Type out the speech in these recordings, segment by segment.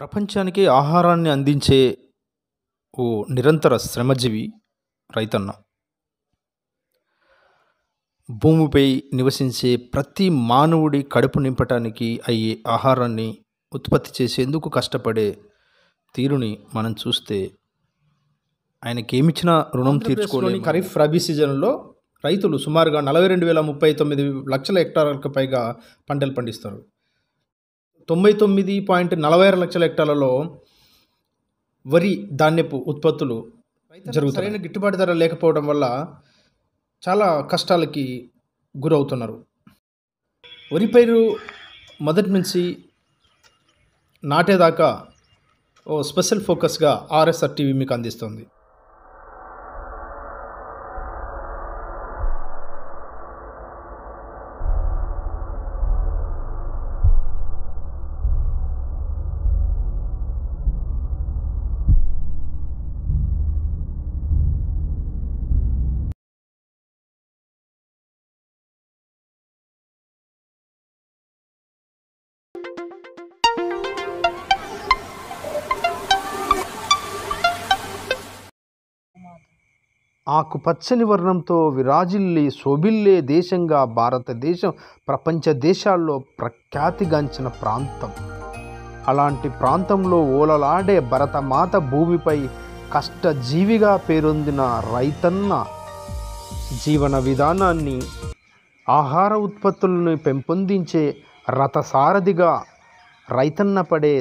ప్రపంచానికి ఆహారాన్ని అందించే ఓ నిరంతర శ్రమజీవి రైతన్న భూమిపై నివసించే ప్రతి మానవుడి కడుపు నింపటానికి అయ్యే ఆహారాన్ని ఉత్పత్తి చేసేందుకు కష్టపడే తీరుని మనం చూస్తే ఆయనకి ఆయనకేమిచ్చిన రుణం తీర్చుకోలేని ఖరీఫ్ రబీ సీజన్లో రైతులు సుమారుగా నలభై రెండు వేల ముప్పై తొమ్మిది లక్షల హెక్టార్లకు పైగా పంటలు పండిస్తారు తొంభై తొమ్మిది పాయింట్ నలభై ఆరు లక్షల హెక్టార్లలో వరి ధాన్యపు ఉత్పత్తులు జరుగుతాయి సరైన గిట్టుబాటు ధర లేకపోవడం వల్ల చాలా కష్టాలకి గురవుతున్నారు వరి పైరు మొదటి నుంచి నాటేదాకా ఓ స్పెషల్ ఫోకస్గా ఆర్ఎస్ఆర్ టీవీ మీకు అందిస్తుంది ఆకుపచ్చని వర్ణంతో విరాజిల్లే శోభిల్లే దేశంగా భారతదేశం ప్రపంచ దేశాల్లో ప్రఖ్యాతిగాంచిన ప్రాంతం అలాంటి ప్రాంతంలో ఓలలాడే భరతమాత భూమిపై కష్టజీవిగా పేరొందిన రైతన్న జీవన విధానాన్ని ఆహార ఉత్పత్తులను పెంపొందించే రథసారథిగా రైతన్న పడే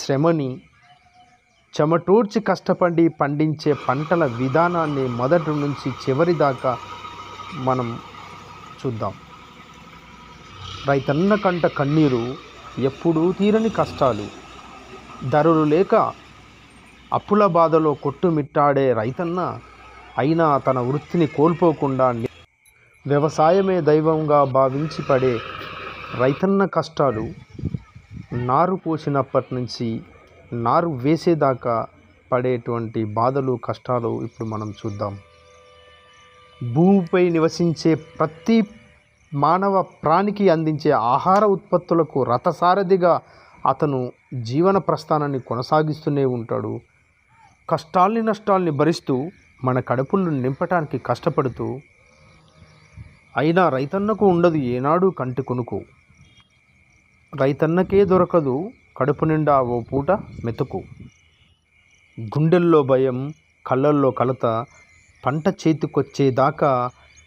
శ్రమని చెమటూర్చి కష్టపడి పండించే పంటల విధానాన్ని మొదటి నుంచి చివరి దాకా మనం చూద్దాం రైతన్న కంట కన్నీరు ఎప్పుడూ తీరని కష్టాలు ధరలు లేక అప్పుల బాధలో కొట్టుమిట్టాడే రైతన్న అయినా తన వృత్తిని కోల్పోకుండా వ్యవసాయమే దైవంగా భావించి పడే రైతన్న కష్టాలు నారు పోసినప్పటి నుంచి నారు వేసేదాకా పడేటువంటి బాధలు కష్టాలు ఇప్పుడు మనం చూద్దాం భూమిపై నివసించే ప్రతి మానవ ప్రాణికి అందించే ఆహార ఉత్పత్తులకు రథసారథిగా అతను జీవన ప్రస్థానాన్ని కొనసాగిస్తూనే ఉంటాడు కష్టాల్ని నష్టాల్ని భరిస్తూ మన కడుపులను నింపటానికి కష్టపడుతూ అయినా రైతన్నకు ఉండదు ఏనాడు కంటి కొనుకు రైతన్నకే దొరకదు కడుపు నిండా ఓ పూట మెతుకు గుండెల్లో భయం కళ్ళల్లో కలత పంట చేతికొచ్చేదాకా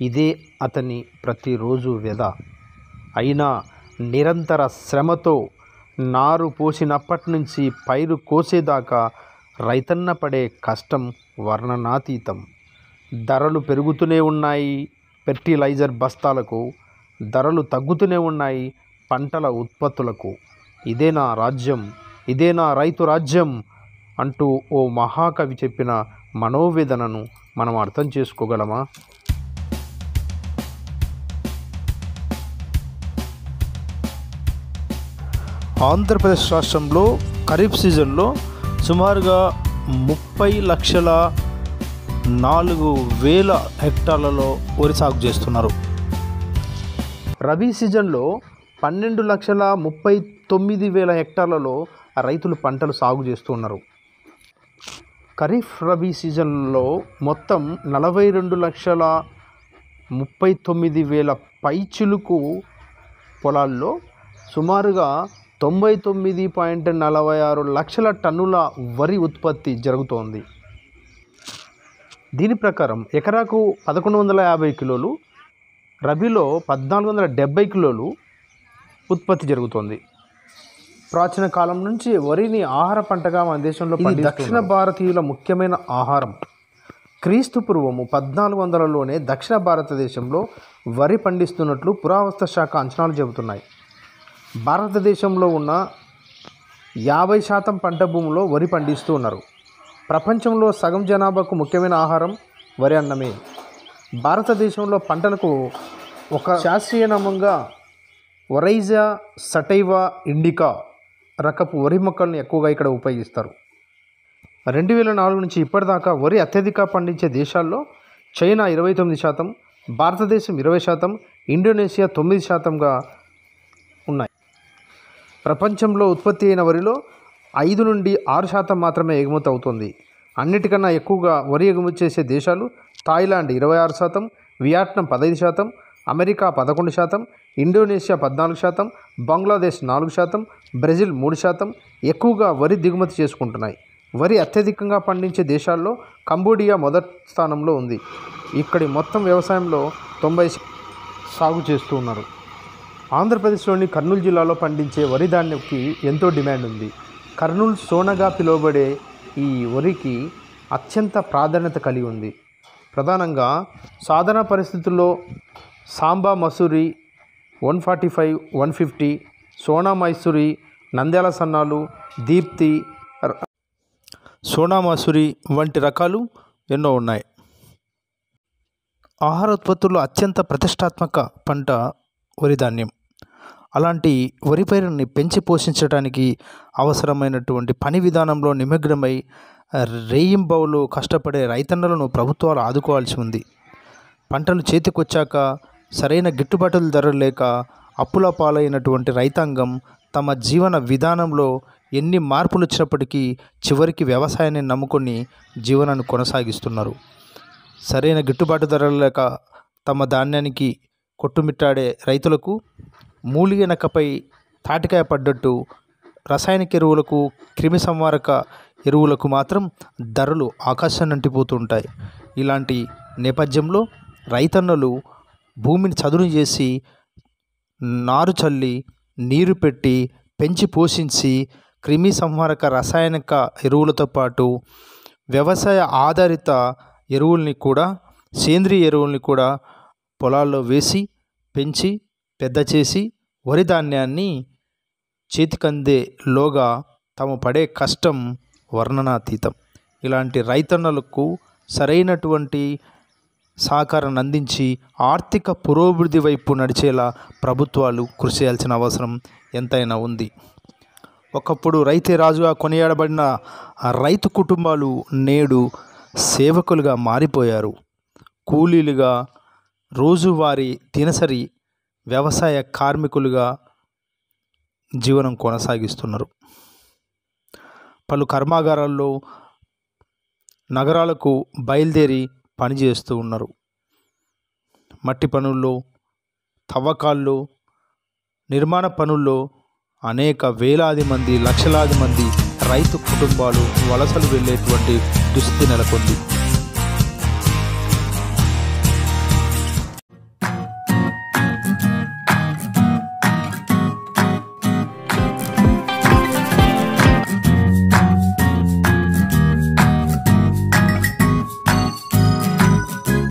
ఇదే అతని ప్రతిరోజు వ్యధ అయినా నిరంతర శ్రమతో నారు పోసినప్పటి నుంచి పైరు కోసేదాకా రైతన్న పడే కష్టం వర్ణనాతీతం ధరలు పెరుగుతూనే ఉన్నాయి ఫెర్టిలైజర్ బస్తాలకు ధరలు తగ్గుతూనే ఉన్నాయి పంటల ఉత్పత్తులకు ఇదే నా రాజ్యం ఇదే నా రైతు రాజ్యం అంటూ ఓ మహాకవి చెప్పిన మనోవేదనను మనం అర్థం చేసుకోగలమా ఆంధ్రప్రదేశ్ రాష్ట్రంలో ఖరీఫ్ సీజన్లో సుమారుగా ముప్పై లక్షల నాలుగు వేల హెక్టార్లలో వరి సాగు చేస్తున్నారు రబీ సీజన్లో పన్నెండు లక్షల ముప్పై తొమ్మిది వేల హెక్టార్లలో రైతులు పంటలు సాగు చేస్తున్నారు ఖరీఫ్ రబీ సీజన్లో మొత్తం నలభై రెండు లక్షల ముప్పై తొమ్మిది వేల పైచులకు పొలాల్లో సుమారుగా తొంభై తొమ్మిది పాయింట్ నలభై ఆరు లక్షల టన్నుల వరి ఉత్పత్తి జరుగుతోంది దీని ప్రకారం ఎకరాకు పదకొండు వందల యాభై కిలోలు రబీలో పద్నాలుగు వందల డెబ్బై కిలోలు ఉత్పత్తి జరుగుతోంది ప్రాచీన కాలం నుంచి వరిని ఆహార పంటగా మన దేశంలో దక్షిణ భారతీయుల ముఖ్యమైన ఆహారం క్రీస్తు పూర్వము పద్నాలుగు వందలలోనే దక్షిణ భారతదేశంలో వరి పండిస్తున్నట్లు పురావస్తు శాఖ అంచనాలు చెబుతున్నాయి భారతదేశంలో ఉన్న యాభై శాతం పంట భూమిలో వరి పండిస్తూ ఉన్నారు ప్రపంచంలో సగం జనాభాకు ముఖ్యమైన ఆహారం వరి అన్నమే భారతదేశంలో పంటలకు ఒక శాస్త్రీయ నామంగా ఒరైజా సటైవా ఇండికా రకపు వరి మొక్కలను ఎక్కువగా ఇక్కడ ఉపయోగిస్తారు రెండు వేల నాలుగు నుంచి ఇప్పటిదాకా వరి అత్యధిక పండించే దేశాల్లో చైనా ఇరవై తొమ్మిది శాతం భారతదేశం ఇరవై శాతం ఇండోనేషియా తొమ్మిది శాతంగా ఉన్నాయి ప్రపంచంలో ఉత్పత్తి అయిన వరిలో ఐదు నుండి ఆరు శాతం మాత్రమే ఎగుమతి అవుతుంది అన్నిటికన్నా ఎక్కువగా వరి ఎగుమతి చేసే దేశాలు థాయిలాండ్ ఇరవై ఆరు శాతం వియట్నం పదహైదు శాతం అమెరికా పదకొండు శాతం ఇండోనేషియా పద్నాలుగు శాతం బంగ్లాదేశ్ నాలుగు శాతం బ్రెజిల్ మూడు శాతం ఎక్కువగా వరి దిగుమతి చేసుకుంటున్నాయి వరి అత్యధికంగా పండించే దేశాల్లో కంబోడియా మొదటి స్థానంలో ఉంది ఇక్కడి మొత్తం వ్యవసాయంలో తొంభై సాగు చేస్తూ ఉన్నారు ఆంధ్రప్రదేశ్లోని కర్నూలు జిల్లాలో పండించే వరి ధాన్యంకి ఎంతో డిమాండ్ ఉంది కర్నూలు సోనగా పిలువబడే ఈ వరికి అత్యంత ప్రాధాన్యత కలిగి ఉంది ప్రధానంగా సాధారణ పరిస్థితుల్లో Samba Masuri one forty five one fifty Sona Mysuri Nandyala సన్నాలు దీప్తి సోనా మసూరి వంటి రకాలు ఎన్నో ఉన్నాయి ఆహార ఉత్పత్తుల్లో అత్యంత ప్రతిష్టాత్మక పంట వరి ధాన్యం అలాంటి వరి పైరుని పెంచి పోషించడానికి అవసరమైనటువంటి పని విధానంలో నిమగ్నమై రేయింబవులు కష్టపడే రైతన్నలను ప్రభుత్వాలు ఆదుకోవాల్సి ఉంది పంటలు చేతికొచ్చాక సరైన గిట్టుబాటుల ధరలు లేక అప్పుల పాలైనటువంటి రైతాంగం తమ జీవన విధానంలో ఎన్ని మార్పులు వచ్చినప్పటికీ చివరికి వ్యవసాయాన్ని నమ్ముకొని జీవనాన్ని కొనసాగిస్తున్నారు సరైన గిట్టుబాటు ధరలు లేక తమ ధాన్యానికి కొట్టుమిట్టాడే రైతులకు మూలిగ నక్కపై తాటికాయ పడ్డట్టు రసాయనిక ఎరువులకు క్రిమి సంవారక ఎరువులకు మాత్రం ధరలు ఆకాశాన్ని అంటిపోతుంటాయి ఇలాంటి నేపథ్యంలో రైతన్నలు భూమిని చదును చేసి నారు చల్లి నీరు పెట్టి పెంచి పోషించి క్రిమి సంహారక రసాయనిక ఎరువులతో పాటు వ్యవసాయ ఆధారిత ఎరువుల్ని కూడా సేంద్రియ ఎరువుల్ని కూడా పొలాల్లో వేసి పెంచి పెద్ద చేసి వరి ధాన్యాన్ని చేతికందేలోగా తాము పడే కష్టం వర్ణనాతీతం ఇలాంటి రైతన్నలకు సరైనటువంటి సహకారాన్ని అందించి ఆర్థిక పురోభివృద్ధి వైపు నడిచేలా ప్రభుత్వాలు కృషి చేయాల్సిన అవసరం ఎంతైనా ఉంది ఒకప్పుడు రైతే రాజుగా కొనియాడబడిన రైతు కుటుంబాలు నేడు సేవకులుగా మారిపోయారు కూలీలుగా రోజువారీ దినసరి వ్యవసాయ కార్మికులుగా జీవనం కొనసాగిస్తున్నారు పలు కర్మాగారాల్లో నగరాలకు బయలుదేరి పని చేస్తూ ఉన్నారు మట్టి పనుల్లో తవ్వకాల్లో నిర్మాణ పనుల్లో అనేక వేలాది మంది లక్షలాది మంది రైతు కుటుంబాలు వలసలు వెళ్ళేటువంటి దుస్థితి నెలకొంది